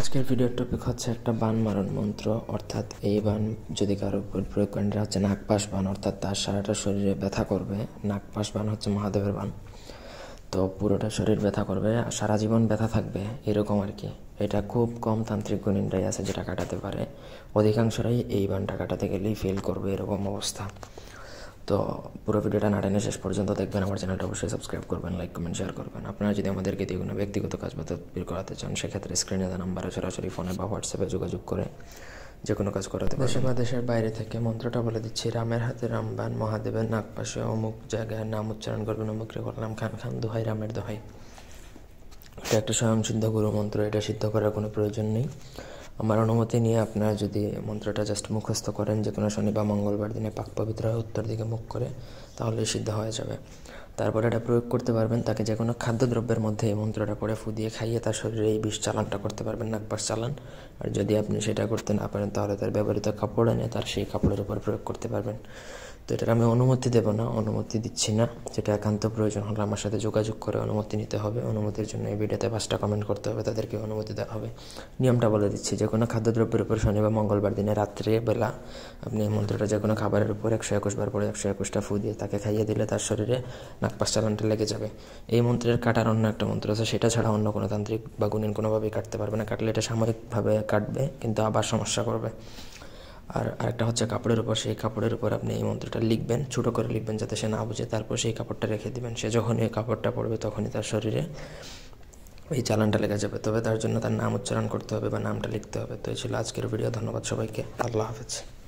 আজকের ভিডিওর টপিক হচ্ছে একটা বান মারণ মন্ত্র অর্থাৎ এই বান যদি কারো উপর প্রয়োগ করেন এটা হচ্ছে নাগপাশ বান অর্থাৎ তার সারাটা শরীরে ব্যথা করবে নাগপাশ বান হচ্ছে মহাদেবের বান তো পুরোটা শরীর ব্যথা করবে সারা জীবন ব্যথা থাকবে এরকম আর কি এটা খুব কম তান্ত্রিক গুণিনটাই আছে যেটা কাটাতে পারে অধিকাংশরাই এই বানটা কাটাতে গেলেই ফেল করবে এরকম অবস্থা তো পুরো ভিডিওটা নাটেনে শেষ পর্যন্ত দেখবেন আমার চ্যানেলটা অবশ্যই সাবস্ক্রাইব করবেন লাইক কমেন্ট শেয়ার করবেন আপনারা যদি আমাদেরকে দিয়ে কোনো ব্যক্তিগত কাজ বা তদবির করাতে চান সেক্ষেত্রে স্ক্রিনে দেওয়া নাম্বারে সরাসরি ফোনে বা হোয়াটসঅ্যাপে যোগাযোগ করে যে কোনো কাজ করাতে দেশে বা দেশের বাইরে থেকে মন্ত্রটা বলে দিচ্ছি রামের হাতে রামবান মহাদেবের নাগপাশে অমুক জায়গায় নাম উচ্চারণ করবেন অমুক রে করলাম খান খান দোহাই রামের দোহাই এটা একটা স্বয়ংসিদ্ধ গুরু মন্ত্র এটা সিদ্ধ করার কোনো প্রয়োজন নেই আমার অনুমতি নিয়ে আপনারা যদি মন্ত্রটা জাস্ট মুখস্থ করেন যে কোনো শনি বা মঙ্গলবার দিনে পাক পবিত্র হয়ে উত্তর দিকে মুখ করে তাহলে সিদ্ধ হয়ে যাবে তারপরে এটা প্রয়োগ করতে পারবেন তাকে যে কোনো খাদ্যদ্রব্যের মধ্যে এই মন্ত্রটা পড়ে ফুদিয়ে খাইয়ে তার শরীরে এই বিষ চালানটা করতে পারবেন নাকবার চালান আর যদি আপনি সেটা করতে না পারেন তাহলে তার ব্যবহৃত কাপড় এনে তার সেই কাপড়ের উপর প্রয়োগ করতে পারবেন তো এটার আমি অনুমতি দেব না অনুমতি দিচ্ছি না যেটা একান্ত প্রয়োজন হলে আমার সাথে যোগাযোগ করে অনুমতি নিতে হবে অনুমতির জন্য এই ভিডিওতে পাঁচটা কমেন্ট করতে হবে তাদেরকে অনুমতি দেওয়া হবে নিয়মটা বলে দিচ্ছি যে কোনো খাদ্যদ্রব্যের উপর শনিবার মঙ্গলবার দিনে রাত্রে বেলা আপনি এই মন্ত্রটা যে কোনো খাবারের উপর একশো একুশ বার পরে একশো একুশটা ফু দিয়ে তাকে খাইয়ে দিলে তার শরীরে নাক পাঁচটা লেগে যাবে এই মন্ত্রের কাটার অন্য একটা মন্ত্র আছে সেটা ছাড়া অন্য কোনো তান্ত্রিক বা গুণিন কোনোভাবেই কাটতে পারবে না কাটলে এটা সাময়িকভাবে কাটবে কিন্তু আবার সমস্যা করবে আর আরেকটা হচ্ছে কাপড়ের উপর সেই কাপড়ের উপর আপনি এই মন্ত্রটা লিখবেন ছোটো করে লিখবেন যাতে সে না বুঝে তারপর সেই কাপড়টা রেখে দেবেন সে যখনই এই কাপড়টা পড়বে তখনই তার শরীরে এই চালানটা লেগে যাবে তবে তার জন্য তার নাম উচ্চারণ করতে হবে বা নামটা লিখতে হবে তো এই ছিল আজকের ভিডিও ধন্যবাদ সবাইকে আল্লাহ হাফেজ